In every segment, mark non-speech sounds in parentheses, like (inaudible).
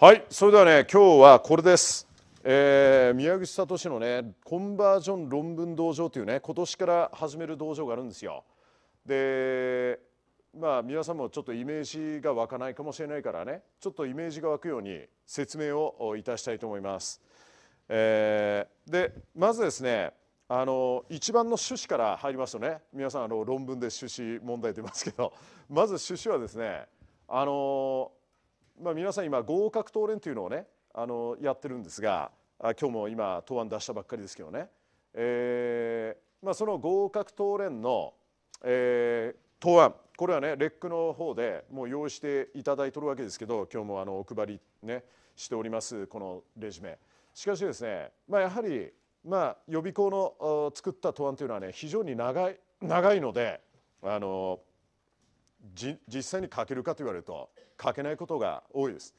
はいそれではね今日はこれです、えー、宮口聡のねコンバージョン論文道場というね今年から始める道場があるんですよでまあ皆さんもちょっとイメージが湧かないかもしれないからねちょっとイメージが湧くように説明をいたしたいと思います、えー、でまずですねあの一番の趣旨から入りますとね皆さんあの論文で趣旨問題出ますけどまず趣旨はですねあのまあ、皆さん今合格答練というのをねあのやってるんですが今日も今答案出したばっかりですけどね、えーまあ、その合格答練の、えー、答案これはねレックの方でもう用意していただいてるわけですけど今日もあのお配り、ね、しておりますこのレジュメ。しかしですね、まあ、やはり、まあ、予備校の作った答案というのはね非常に長い長いのであの実際に書けるかと言われると書けないことが多いです。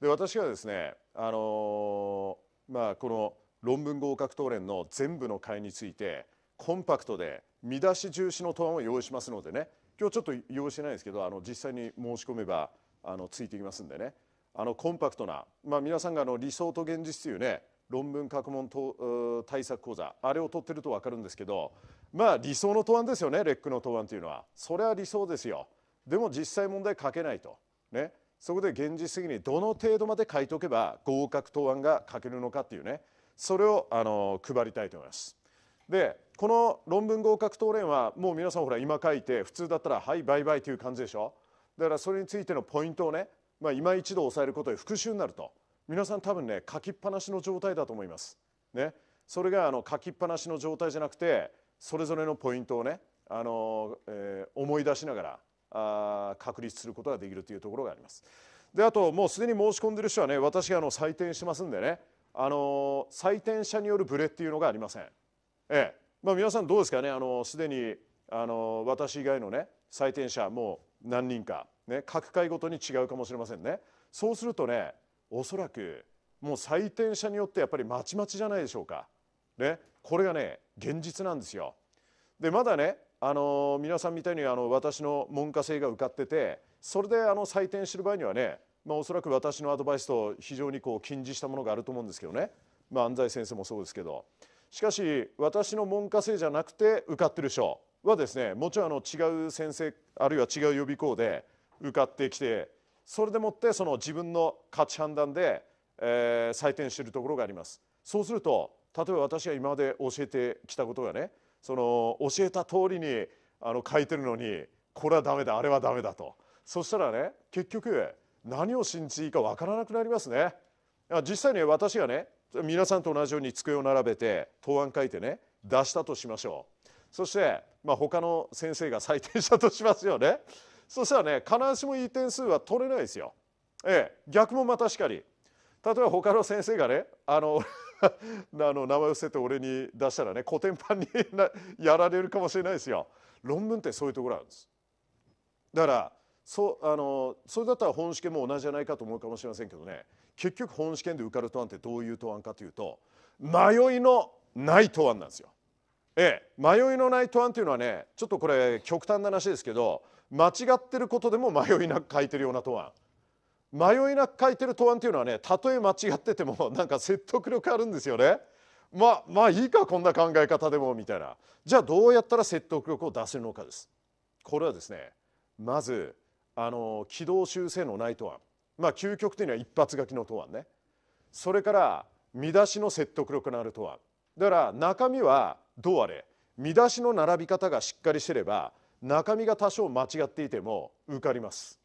で私がですね、あのまあ、この論文合格答練の全部の会についてコンパクトで見出し重視の答案を用意しますのでね今日ちょっと用意してないんですけどあの実際に申し込めばあのついてきますんでねあのコンパクトな、まあ、皆さんがあの理想と現実というね論文学問と対策講座あれを取ってると分かるんですけどまあ理想の答案ですよねレックの答案というのはそれは理想ですよ。でも実際問題書けないと、ね、そこで現実的にどの程度まで書いておけば合格答案が書けるのかっていうねそれをあの配りたいと思います。でこの論文合格答練はもう皆さんほら今書いて普通だったらはいバイバイという感じでしょだからそれについてのポイントをね、まあ、今一度押さえることで復習になると皆さん多分ね書きっぱなしの状態だと思います。ね、それがあの書きっぱなしの状態じゃなくてそれぞれのポイントをねあの、えー、思い出しながらあ確立することができるというところがあります。であともうすでに申し込んでる人はね私があの採点しますんでねあの採点者によるブレっていうのがありません。ええまあ、皆さんどうですかねあのすでにあの私以外のね採点者もう何人か、ね、各回ごとに違うかもしれませんね。そうするとねおそらくもう採点者によってやっぱりまちまちじゃないでしょうか。ね、これがね現実なんですよ。でまだねあの皆さんみたいにあの私の文科生が受かっててそれであの採点してる場合にはね、まあ、おそらく私のアドバイスと非常にこう近似したものがあると思うんですけどね、まあ、安西先生もそうですけどしかし私の文科生じゃなくて受かってる人はですねもちろんあの違う先生あるいは違う予備校で受かってきてそれでもってその自分の価値判断で、えー、採点してるところがあります。そうすると例えば私が今まで教えてきたことがねその教えた通りにあの書いてるのにこれはダメだあれはダメだとそしたらね結局何を信じていいか分からなくなりますね実際に私がね皆さんと同じように机を並べて答案書いてね出したとしましょうそして、まあ、他の先生が採点したとしますよねそしたらね必ずしもいい点数は取れないですよええ逆もまたしかり例えば他の先生がねあの (laughs) あの名前を伏せて俺に出したらねコテンパンにやられるかもしれないですよ。論文ってそういうところなんです。だからそあのそれだったら本試験も同じじゃないかと思うかもしれませんけどね結局本試験で受かる答案ってどういう答案かというと迷いのない答案なんですよ。ええ、迷いのない答案というのはねちょっとこれ極端な話ですけど間違ってることでも迷いなく書いてるような答案。迷いなく書いてる答案っていうのはねたとえ間違ってても (laughs) なんか説得力あるんですよね。まあまあいいかこんな考え方でもみたいなじゃあどうやったら説得力を出せるのかです。これはですねまずあの軌道修正のない答案まあ究極というのは一発書きの答案ねそれから見出しの説得力のある答案だから中身はどうあれ見出しの並び方がしっかりしてれば中身が多少間違っていても受かります。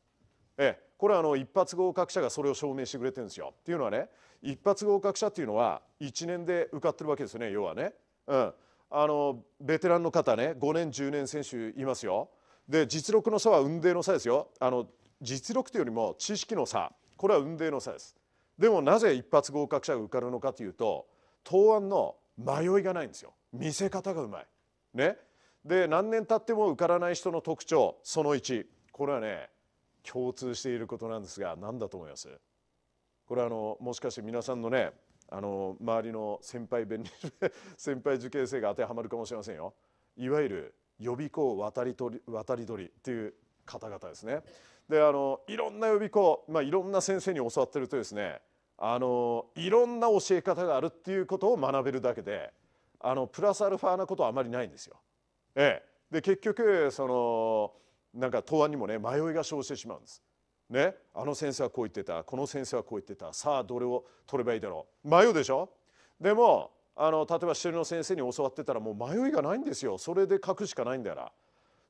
ええこれはあの一発合格者がそれを証明してくれてるんですよ。っていうのはね一発合格者っていうのは1年で受かってるわけですよね要はね。うん、あのベテランの方ね5年10年選手いますよ。で実力の差は運泥の差ですよ。あの実力というよりも知識の差これは運泥の差です。でもなぜ一発合格者が受かるのかというと答案の迷いがないんですよ。見せ方がうまい。ね。で何年経っても受からない人の特徴その1これはね共通していることなんですが何だと思いますこれはあのもしかして皆さんのねあの周りの先輩弁理 (laughs) 先輩受験生が当てはまるかもしれませんよいわゆる予備校渡り鳥渡り鳥っていう方々ですねであのいろんな予備校、まあ、いろんな先生に教わってるとですねあのいろんな教え方があるっていうことを学べるだけであのプラスアルファなことはあまりないんですよ。ええ、で結局そのなんか答案にもね迷いが生じてしまうんです。ね、あの先生はこう言ってたこの先生はこう言ってたさあどれを取ればいいだろう迷うでしょでもあの例えば一人の先生に教わってたらもう迷いがないんですよそれで書くしかないんだから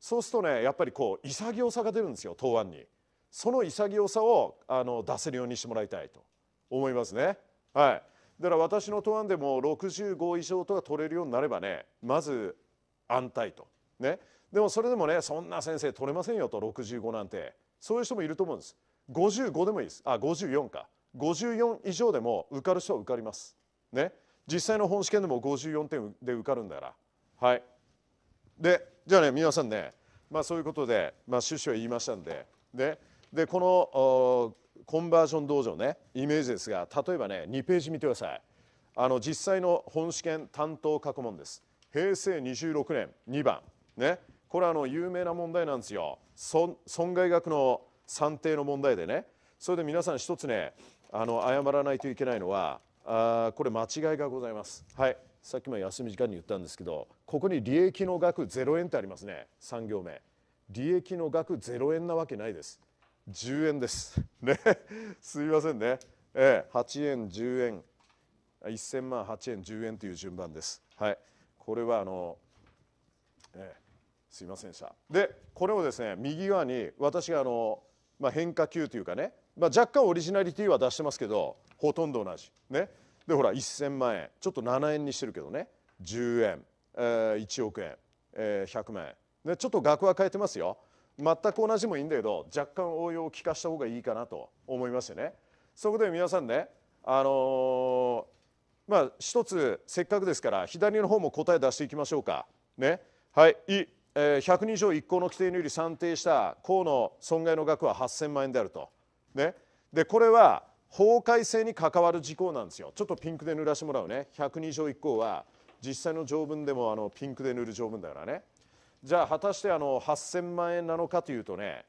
そうするとねやっぱりこう潔さが出るんですよ答案にその潔さをあの出せるようにしてもらいたいと思いますねはいだから私の答案でも65以上とか取れるようになればねまず安泰とねでもそれでもねそんな先生取れませんよと65なんてそういう人もいると思うんです55でもいいですあ54か54以上でも受かる人は受かりますね実際の本試験でも54点で受かるんだからはいでじゃあね皆さんねまあそういうことで、まあ、趣旨は言いましたんでででこのコンバージョン道場ねイメージですが例えばね2ページ見てくださいあの実際の本試験担当過去問です平成26年2番ねこれはあの有名な問題なんですよ損害額の算定の問題でねそれで皆さん一つねあの謝らないといけないのはあこれ間違いがございますはいさっきも休み時間に言ったんですけどここに利益の額0円ってありますね3行目利益の額0円なわけないです10円です (laughs) ねすみませんね、え8円10円1000万8円10円という順番ですはいこれはあの、ええ、すいませんでしたでこれをですね右側に私があの、まあ、変化球というかね、まあ、若干オリジナリティは出してますけどほとんど同じねでほら1000万円ちょっと7円にしてるけどね10円、えー、1億円、えー、100万円でちょっと額は変えてますよ全く同じもいいんだけど若干応用を利かした方がいいかなと思いますよねそこで皆さんねあのー、まあ一つせっかくですから左の方も答え出していきましょうかねはい「い」100人以上1項の規定により算定した項の損害の額は8000万円であると。ね、でこれは法改正に関わる事項なんですよ。ちょっとピンクで塗らしてもらうね。100人以上1項は実際の条文でもあのピンクで塗る条文だからね。じゃあ果たしてあの8000万円なのかというとね、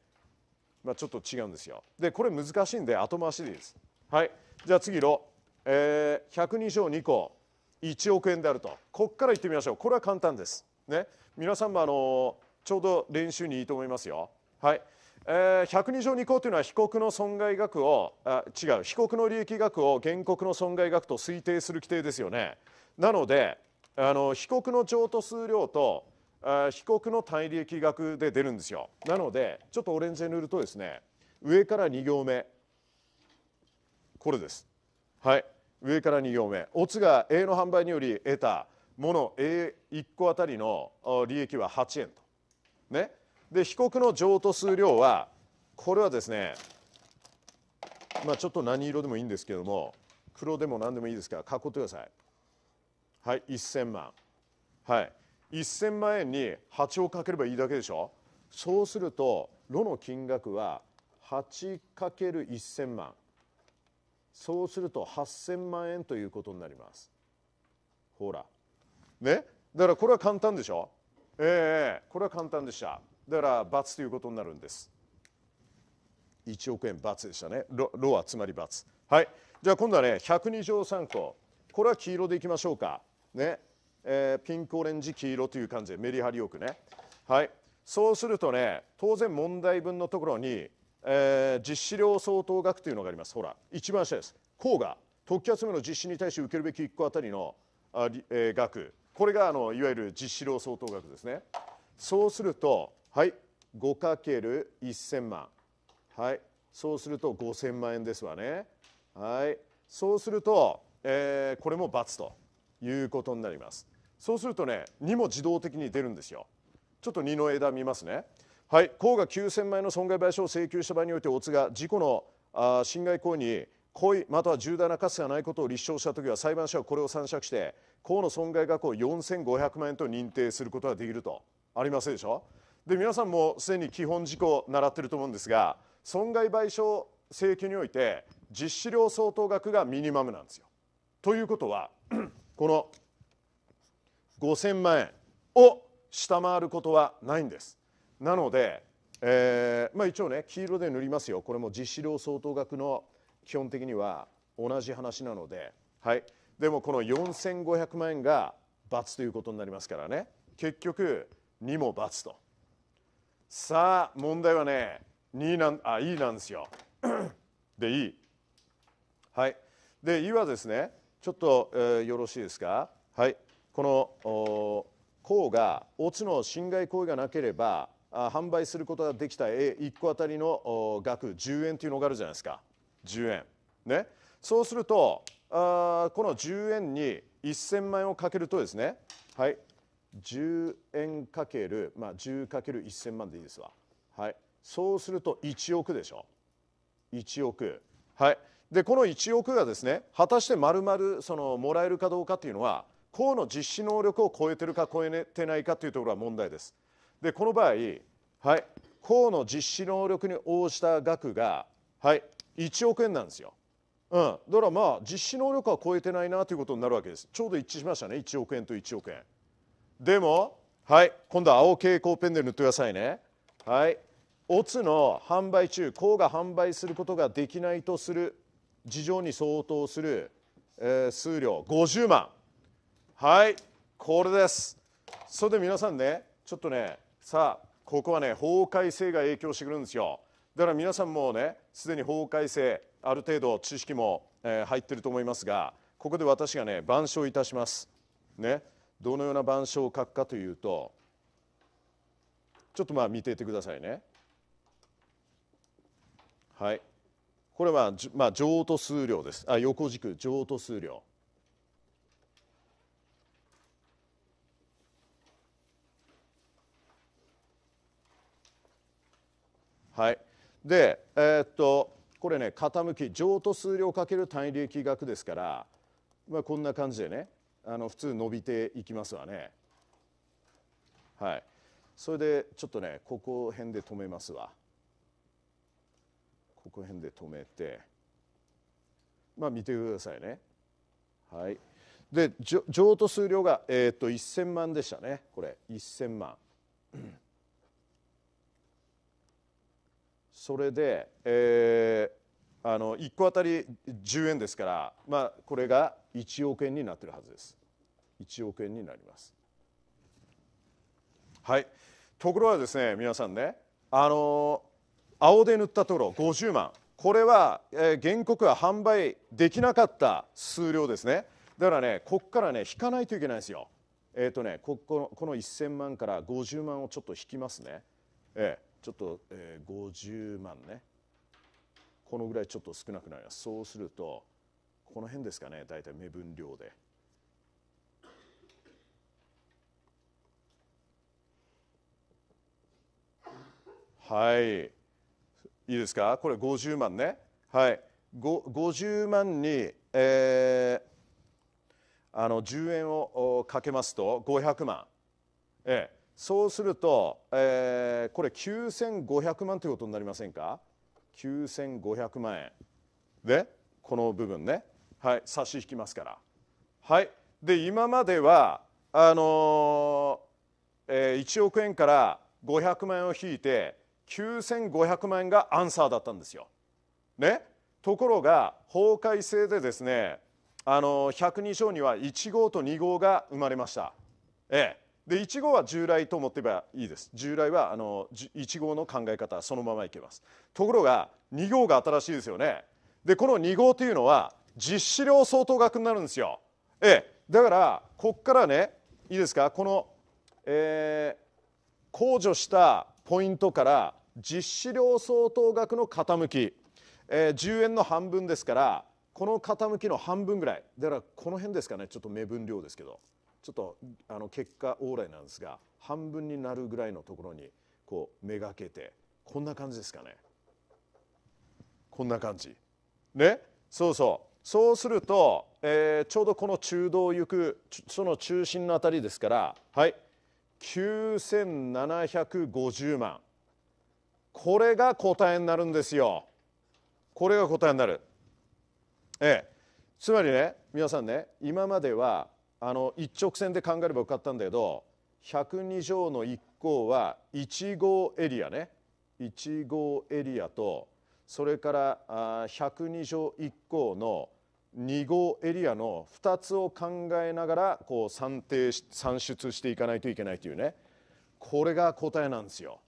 まあ、ちょっと違うんですよ。でこれ難しいんで後回しでいいです。はい、じゃあ次ろ、えー、102条2項1億円であるとここからいってみましょうこれは簡単です。ね、皆さんもあのちょうど練習にいいと思いますよ。はいえー、102条2項というのは被告の損害額をあ違う被告の利益額を原告の損害額と推定する規定ですよね。なのであの被告の譲渡数量とあ被告の対利益額で出るんですよ。なのでちょっとオレンジで塗るとですね上から2行目これです。はい上から2行目オツが A の販売により得たもの A1 個あたりの利益は8円と。ね、で被告の譲渡数量はこれはですね、まあ、ちょっと何色でもいいんですけども黒でも何でもいいですから囲ってください。はい1000万。はい、1000万円に8をかければいいだけでしょそうすると炉の金額は 8×1000 万そうすると8000万円ということになりますほらね、だからこれは簡単でしょええー、これは簡単でしただから罰ということになるんです1億円罰でしたねロロはつまり罰はいじゃあ今度はね102条3個。これは黄色でいきましょうかね、えー、ピンクオレンジ黄色という感じでメリハリよくねはいそうするとね当然問題文のところに、えー、実施量相当額というのがありますほら一番下です項が特許集めの実施に対し受けるべき1個あたりのあ、えー、額これがあのいわゆる実施労相当額ですねそうするとはい 5×1000 万はいそうすると5000万円ですわねはいそうすると、えー、これも×ということになりますそうするとね2も自動的に出るんですよちょっと2の枝見ますねはい、甲が9000万円の損害賠償を請求した場合において、オツが事故のあ侵害行為に故意または重大な過失がないことを立証した時は裁判所はこれを参酌して公の損害額を4500万円と認定することができるとありますでしょで皆さんもすでに基本事項を習ってると思うんですが損害賠償請求において実施料相当額がミニマムなんですよ。ということは (clears throat) この5000万円を下回ることはないんです。なので、えーまあ、一応ね黄色で塗りますよこれも実施料相当額の基本的には同じ話なので、はい、でもこの4500万円が罰ということになりますからね結局2も罰とさあ問題はね2なんあ E なんですよ (clears throat) で E はいで E はですねちょっと、えー、よろしいですかはいこの項がオツの侵害行為がなければ販売することができた A1 個当たりの額10円というのがあるじゃないですか10円。ね、そうするとあこの10円に1000万円をかけるとですね、はい、10円かける、まあ、10かける1000万でいいですわ、はい、そうすると1億でしょ1億はいでこの1億がですね果たしてまるまるもらえるかどうかというのは公の実施能力を超えてるか超えてないかというところが問題ですでこの場合はい公の実施能力に応じた額がはい1億円なんですよ。うん、だからまあ実施能力は超えてないなということになるわけですちょうど一致しましたね1億円と1億円でもはい今度は青蛍光ペンで塗ってくださいねはいオツの販売中項が販売することができないとする事情に相当する、えー、数量50万はいこれですそれで皆さんねちょっとねさあここはね法改正が影響してくるんですよだから皆さんもねすでに法改正ある程度知識も、えー、入ってると思いますがここで私がね板書いたします。ね、どのような板書を書くかというとちょっとまあ見ていてくださいね。はい、これは、じ、まあ、譲渡数量です。あ横軸譲渡数量。はい。で、えー、っとこれね傾き上渡数量かける単位益額ですから、まあ、こんな感じでねあの普通伸びていきますわね。はい、それでちょっとねここ辺で止めますわ。ここ辺で止めてまあ見てくださいね。はい、で譲渡数量が、えー、っと1,000万でしたねこれ1,000万。それで、えー、あの1個当たり10円ですから、まあ、これが1億円になってるはずです1億円になりますはいところがですね皆さんねあの青で塗ったところ50万これは、えー、原告は販売できなかった数量ですねだからねここからね引かないといけないですよえっ、ー、とねここのこの1000万から50万をちょっと引きますねええーちょっと、えー、50万ねこのぐらいちょっと少なくなりますそうするとこの辺ですかね大体目分量で。はいいいですかこれ50万ねはい50万に、えー、あの10円をかけますと500万、ええ、そうすると、えー、これ9500万ということになりませんか9500万円でこの部分ね、はい、差し引きますから。はい、で今まではあのー、えー、1億円から500万円を引いて9500万円がアンサーだったんですよ。ね、ところが法改正でですねあの102条には1号と2号が生まれました。ええ、で1号は従来と思ってばいいです従来はあの1号の考え方そのままいけますところが2号が新しいですよねでこの2号というのは実施量相当額になるんですよええだからここからねいいですかこの、えー、控除したポイントから実施量相当額の傾き、えー、10円の半分ですからこの傾きの半分ぐらいだからこの辺ですかねちょっと目分量ですけどちょっとあの結果往来なんですが半分になるぐらいのところにこうめがけてこんな感じですかねこんな感じねそうそうそうすると、えー、ちょうどこの中道を行くその中心のあたりですからはい9750万これが答えになるんですよこれが答えになるええつまりね皆さんね今まではあの一直線で考えれば受かったんだけど102条の1項は1号エリアね1号エリアとそれから102条1項の2号エリアの2つを考えながらこう算定算出していかないといけないというねこれが答えなんですよ。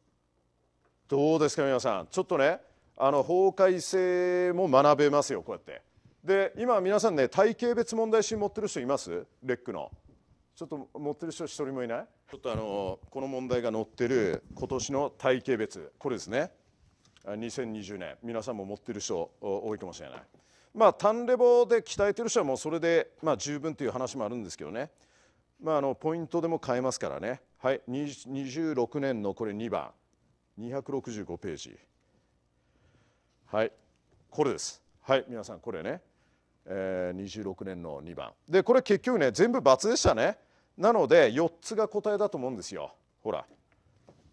どうですか皆さんちょっとねあの法改正も学べますよこうやって。で今皆さんね体系別問題集持ってる人いますレックのちょっと持ってる人一人もいないちょっとあのこの問題が載ってる今年の体系別これですね2020年皆さんも持ってる人多いかもしれないまあ単レボで鍛えてる人はもうそれでまあ十分という話もあるんですけどねまああのポイントでも変えますからねはい26年のこれ2番265ページはいこれですはい皆さんこれねえ26年の2番でこれ結局ね全部×でしたねなので4つが答えだと思うんですよほら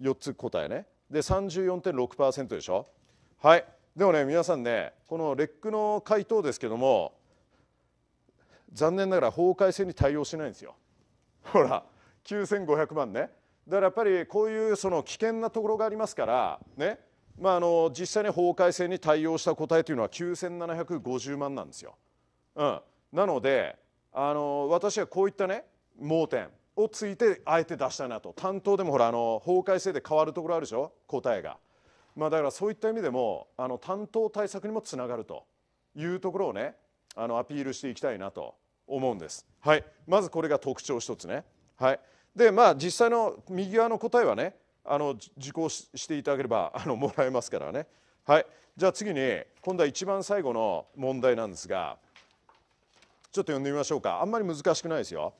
4つ答えねで34.6%でしょはいでもね皆さんねこのレックの回答ですけども残念ながら法改正に対応しないんですよほら9500万ねだからやっぱりこういうその危険なところがありますからねまあ、あの実際に法改正に対応した答えというのは9750万なんですよ。うん、なのであの私はこういったね盲点をついてあえて出したいなと担当でもほらあの法改正で変わるところあるでしょ答えが、まあ、だからそういった意味でもあの担当対策にもつながるというところをねあのアピールしていきたいなと思うんです、はい、まずこれが特徴1つね、はい、でまあ実際の右側の答えはねあの受講していただければ (laughs) あのもらえますからねはいじゃあ次に今度は一番最後の問題なんですがちょっと読んでみましょうかあんまり難しくないですよ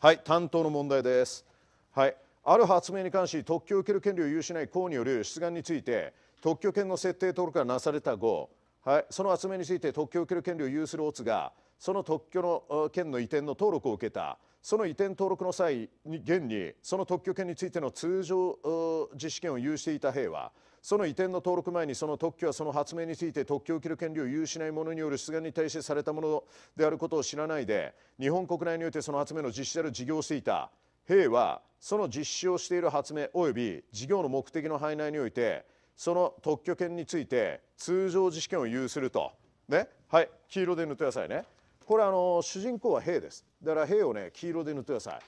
はい担当の問題ですはいある発明に関し特許を受ける権利を有しない公による出願について特許権の設定登録がなされた後、はい、その発明について特許を受ける権利を有するオツがその特許の権の移転の登録を受けたその移転登録の際に現にその特許権についての通常実施権を有していた兵はその移転の登録前にその特許はその発明について特許を受ける権利を有しない者による出願に対してされたものであることを知らないで日本国内においてその発明の実施である事業をしていた兵はその実施をしている発明及び事業の目的の範囲内においてその特許権について通常自主権を有するとねはい黄色で塗ってくださいねこれあの主人公は兵ですだから兵をね黄色で塗ってください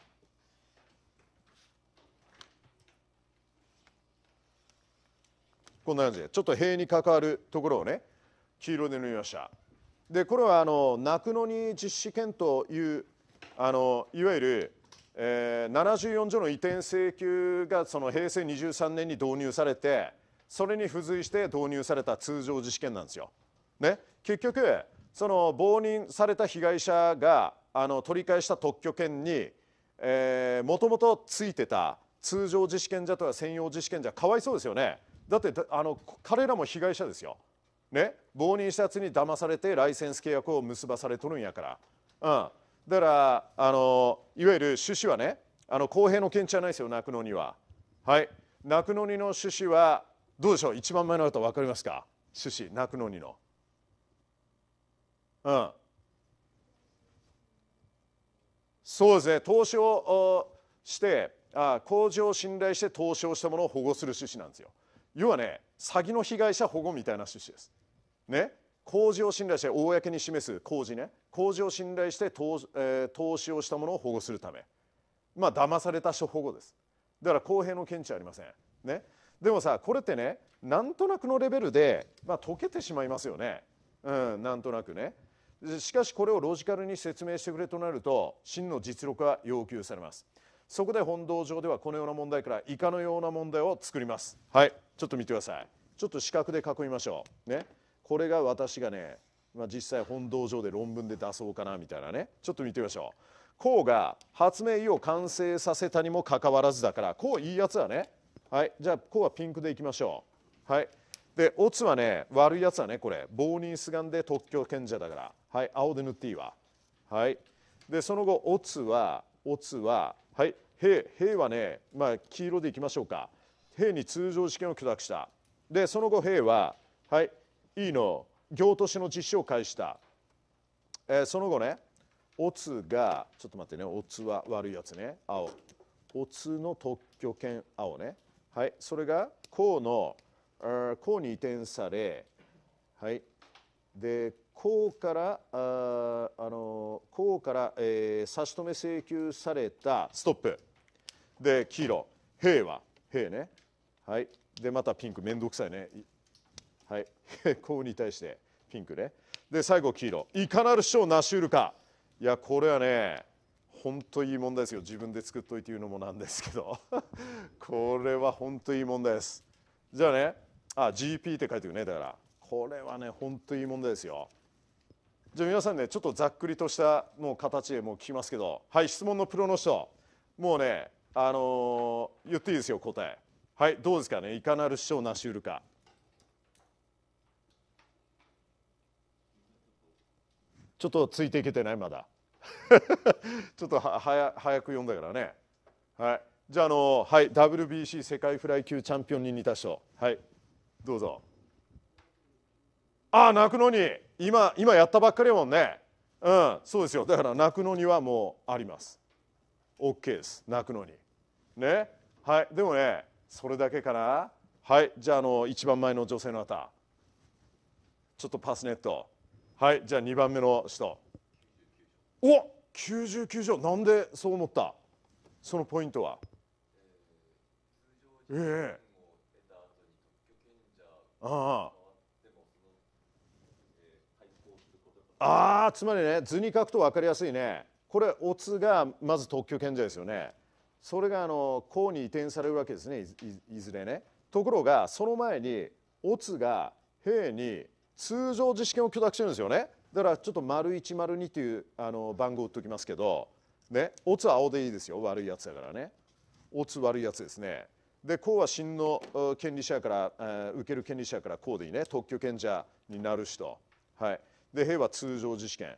こんな感じでちょっと塀に関わるところをね黄色で塗りましたでこれはあの泣くのに実施権というあのいわゆる、えー、74条の移転請求がその平成23年に導入されてそれに付随して導入された通常実施権なんですよ。ね、結局その亡人された被害者があの取り返した特許権にもともとついてた通常実施権者とは専用実施権者かわいそうですよね。だってあの彼らも被害者ですよ、ね、暴認したやつに騙されてライセンス契約を結ばされとるんやから、うん、だからあのいわゆる趣旨はねあの公平の見地じゃないですよくのにははいくのにの趣旨はどうでしょう一番前の方分かりますか趣旨くのにのうんそうですね投資をしてあ工事を信頼して投資をしたものを保護する趣旨なんですよ。要はね詐欺の被害者保護みたいな趣旨です。ね工事を信頼して公に示す工事ね工事を信頼して投,、えー、投資をしたものを保護するためまあ騙された人保護ですだから公平の見地ありませんねでもさこれってねなんとなくのレベルで、まあ、解けてしまいますよねうんなんとなくねしかしこれをロジカルに説明してくれとなると真の実力は要求されますそこで本道上ではこのような問題から以下のような問題を作りますはいちょっと見てくださいちょっと四角で囲みましょうねこれが私がね、まあ、実際本道上で論文で出そうかなみたいなねちょっと見てみましょう孔が発明意を完成させたにもかかわらずだから孔いいやつはねはいじゃあ孔はピンクでいきましょうはいでオツはね悪いやつはねこれ棒にすがんで特許権者だからはい青で塗っていいわはいでその後オツはオツははい平兵はねまあ黄色でいきましょうか兵に通常試験を許諾したでその後兵ははいいいの行都市の実施を開始した、えー、その後ねオツがちょっと待ってねオツは悪いやつね青オツの特許権青ねはいそれが甲の甲に移転されはいで甲からああの甲から、えー、差し止め請求されたストップで黄色兵は兵ねはいでまたピンクめんどくさいねはい (laughs) こうに対してピンクねで最後黄色いかなる書を成しうるかいやこれはね本当いい問題ですよ自分で作っといて言うのもなんですけど (laughs) これは本当いい問題ですじゃあねあ GP って書いてるねだからこれはね本当いい問題ですよじゃあ皆さんねちょっとざっくりとしたもう形でもう聞きますけどはい質問のプロの人もうねあのー、言っていいですよ答えはいどうですかねいかなる師匠なしうるかちょっとついていけてないまだ (laughs) ちょっとは早早く読んだからねはいじゃああのはい WBC 世界フライ級チャンピオンに似た人はいどうぞああ泣くのに今今やったばっかりやもんねうんそうですよだから泣くのにはもうあります OK です泣くのにねはいでもねそれだけかなはいじゃああの一番前の女性の方ちょっとパスネットはいじゃあ2番目の人おっ99条なんでそう思ったそのポイントはええああああつまりね図に書くと分かりやすいねこれオツがまず特許権者ですよねそれがあの甲に移転されるわけですねいずれねところがその前にオツが兵に通常自主権を許諾してるんですよねだからちょっと丸1丸2というあの番号を打っておきますけどねオツは青でいいですよ悪いやつだからねオツ悪いやつですねでこうは真の権利者から、受ける権利者からこうでいいね特許権者になる人はいで兵は通常自主権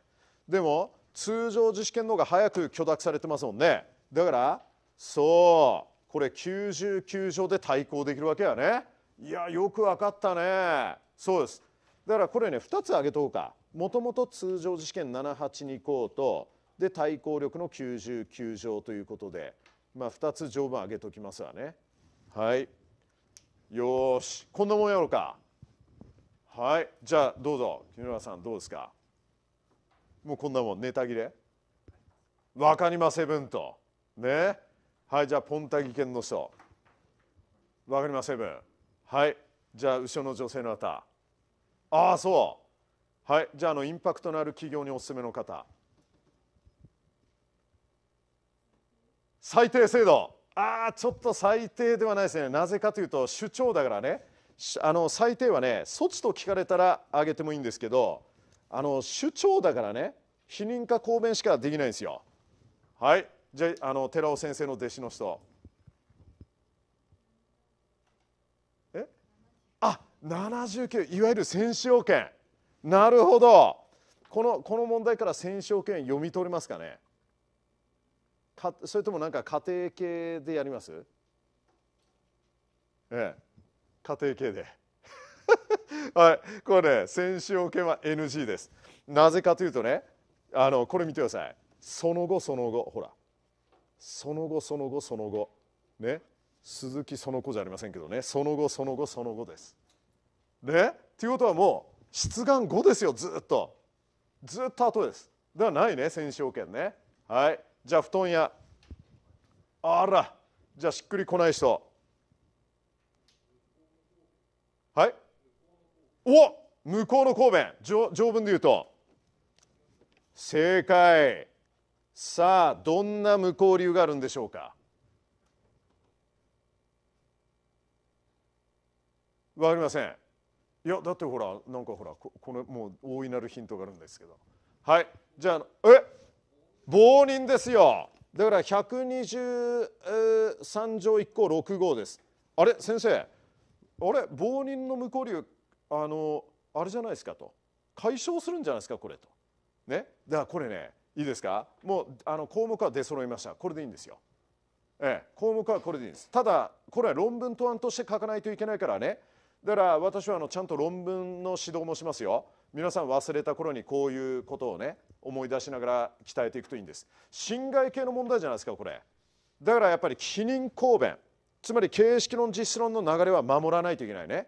でも通常自主権の方が早く許諾されてますもんねだからそうこれ99条で対抗できるわけやねいやよく分かったねそうですだからこれね2つ挙げとこうかもともと通常試験782うとで対抗力の99条ということで、まあ、2つ条文挙げときますわねはいよしこんなもんやろうかはいじゃあどうぞ木村さんどうですかもうこんなもんネタ切れわかりませんとねはいじゃあポンタギ犬の人わかりませんはいじゃあ後ろの女性の方ああそうはいじゃあのインパクトのある企業におすすめの方最低制度ああちょっと最低ではないですねなぜかというと主張だからねあの最低はね措置と聞かれたらあげてもいいんですけどあの主張だからね否認か抗弁しかできないんですよはいじゃあの寺尾先生の弟子の人えあ79いわゆる戦勝権なるほどこのこの問題から戦勝権読み取れますかねかそれともなんか家庭系でやりますええ家庭系で (laughs) はいこれね戦勝権は NG ですなぜかというとねあのこれ見てくださいその後その後ほらその後その後その後ね鈴木その子じゃありませんけどねその後その後その後ですねっていうことはもう出願後ですよずっとずっと後ですではないね戦勝権ねはいじゃあ布団屋あらじゃあしっくりこない人はいお向こうの神戸条文で言うと正解さあどんな無交流があるんでしょうかわかりませんいやだってほらなんかほらここのもう大いなるヒントがあるんですけどはいじゃあえ暴人ですよだから123条1項6号ですあれ先生あれ暴人の無交流あのあれじゃないですかと解消するんじゃないですかこれとねだからこれねいいですかもうあの項目は出揃いましたこれでいいんですよ、ええ、項目はこれでいいんですただこれは論文答案として書かないといけないからねだから私はあのちゃんと論文の指導もしますよ皆さん忘れた頃にこういうことをね思い出しながら鍛えていくといいんです侵害系の問題じゃないですかこれだからやっぱり記認公弁つまり形式論実質論の流れは守らないといけないね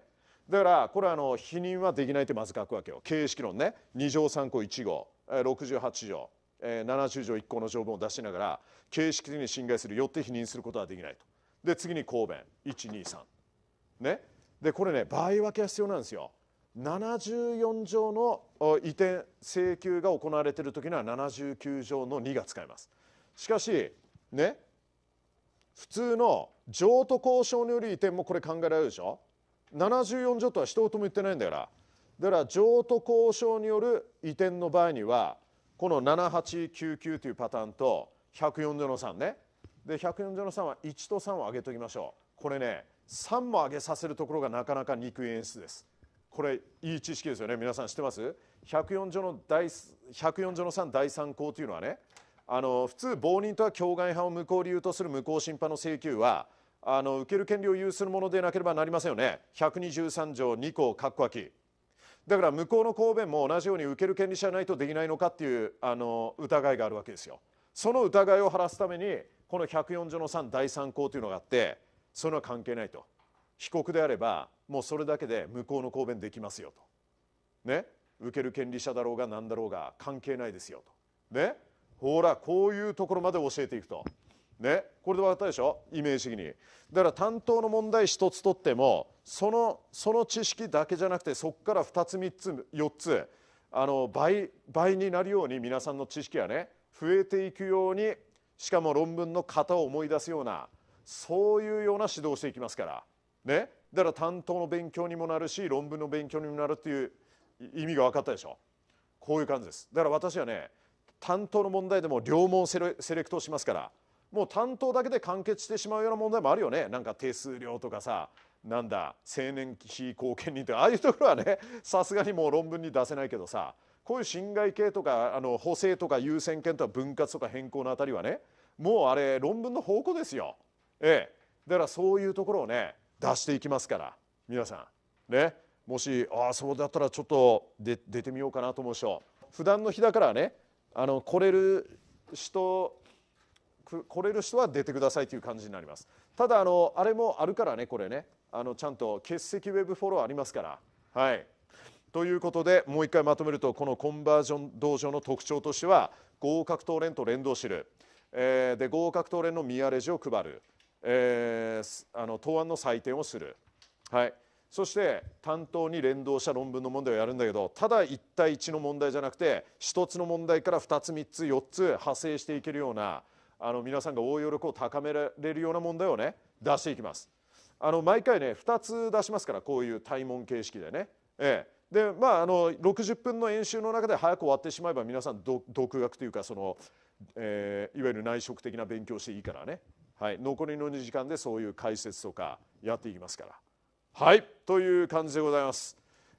だからこれはあの否認はできないってまず書くわけよ形式論ね2条3項1号68条え70条1項の条文を出しながら形式的に侵害するよって否認することはできないと。で次に公弁123。ね、でこれね場合分けは必要なんですよ。74条の移転請求が行われている時には79条の2が使えます。しかしね普通の譲渡交渉による移転もこれ考えられるでしょ74条とは一言も言ってないんだからだから譲渡交渉による移転の場合にはこの7899というパターンと140の3ねで140の3は1と3を上げておきましょうこれね3も上げさせるところがなかなか憎い演出ですこれいい知識ですよね皆さん知ってます140の第140の3第3項というのはねあの普通棒人とは境外犯を無効理由とする無効審判の請求はあの受ける権利を有するものでなければなりませんよね123条2項括弧空きだから向こうの神戸も同じように受ける権利者ないとできないのかっていうあの疑いがあるわけですよ。その疑いを晴らすためにこの104条の3第3項というのがあってそれは関係ないと被告であればもうそれだけで向こうの答弁できますよと。ね受ける権利者だろうが何だろうが関係ないですよと。ねほらこういうところまで教えていくと。ねこれで分かったでしょイメージ的に。だから担当の問題一つとってもそのその知識だけじゃなくてそこから2つ3つ4つあの倍倍になるように皆さんの知識はね増えていくようにしかも論文の型を思い出すようなそういうような指導をしていきますからねだから担当の勉強にもなるし論文の勉強にもなるっていう意味が分かったでしょこういう感じですだから私はね担当の問題でも両問セレセレクトしますからもう担当だけで完結してしまうような問題もあるよねなんか定数量とかさなんだ青年期貢献人とかああいうところはねさすがにもう論文に出せないけどさこういう侵害系とかあの補正とか優先権とか分割とか変更のあたりはねもうあれ論文の方向ですよ。ええ、だからそういうところをね出していきますから皆さんねもしああそうだったらちょっと出てみようかなと思う人普段の日だからねあの来れる人来れる人は出てくださいという感じになりますただあのあれもあるからねこれねあのちゃんと欠席ウェブフォローありますから。はいということでもう一回まとめるとこのコンバージョン道場の特徴としては合格当連と連動する、えー、で合格当連のミアレジを配る、えー、あの答案の採点をする、はい、そして担当に連動した論文の問題をやるんだけどただ1対1の問題じゃなくて1つの問題から2つ3つ4つ派生していけるようなあの皆さんが応用力を高められるような問題をね出していきます。あの毎回ね2つ出しますからこういう対問形式でね。ええでまあ、あの60分の演習の中で早く終わってしまえば皆さん独学というかその、えー、いわゆる内職的な勉強していいからね、はい、残りの2時間でそういう解説とかやっていきますから。はいという感じでございます。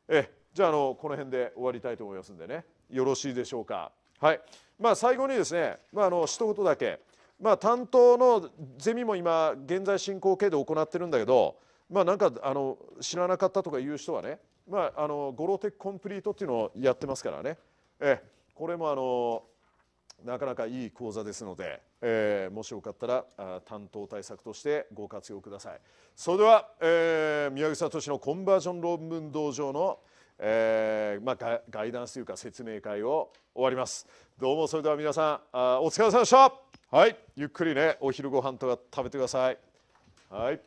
えじゃああのこの辺で終わりたいと思いますんでねよろしいでしょうか。はいまあ、最後にですね、まあ、あの一言だけまあ、担当のゼミも今現在進行形で行ってるんだけど、まあ、なんかあの知らなかったとかいう人はね、まあ、あのゴロテックコンプリートっていうのをやってますからね、えこれもあのなかなかいい講座ですので、えー、もしよかったら担当対策としてご活用ください。それでは、えー、宮口聡のコンバージョン論文道場の、えーまあ、ガイダンスというか説明会を終わります。どうもそれでは皆さんあお疲れ様でしたはいゆっくりねお昼ご飯とか食べてくださいはい